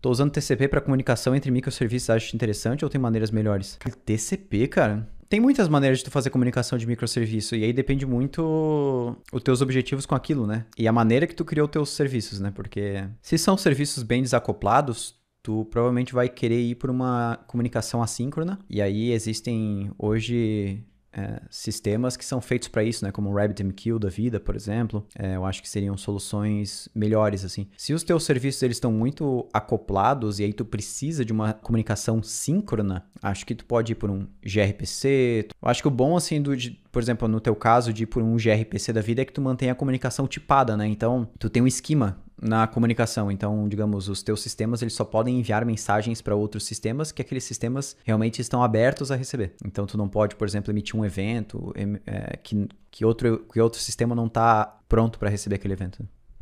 Tô usando TCP para comunicação entre microserviços, acho interessante ou tem maneiras melhores? TCP, cara? Tem muitas maneiras de tu fazer comunicação de microserviço e aí depende muito os teus objetivos com aquilo, né? E a maneira que tu criou os teus serviços, né? Porque se são serviços bem desacoplados, tu provavelmente vai querer ir por uma comunicação assíncrona. E aí existem hoje é, sistemas que são feitos para isso, né? Como o RabbitMQ da vida, por exemplo, é, eu acho que seriam soluções melhores, assim. Se os teus serviços eles estão muito acoplados e aí tu precisa de uma comunicação síncrona, acho que tu pode ir por um gRPC. Eu acho que o bom, assim, do, de, por exemplo, no teu caso de ir por um gRPC da vida é que tu mantém a comunicação tipada, né? Então, tu tem um esquema na comunicação. Então, digamos, os teus sistemas eles só podem enviar mensagens para outros sistemas que aqueles sistemas realmente estão abertos a receber. Então, tu não pode, por exemplo, emitir um evento é, que, que, outro, que outro sistema não está pronto para receber aquele evento. Né?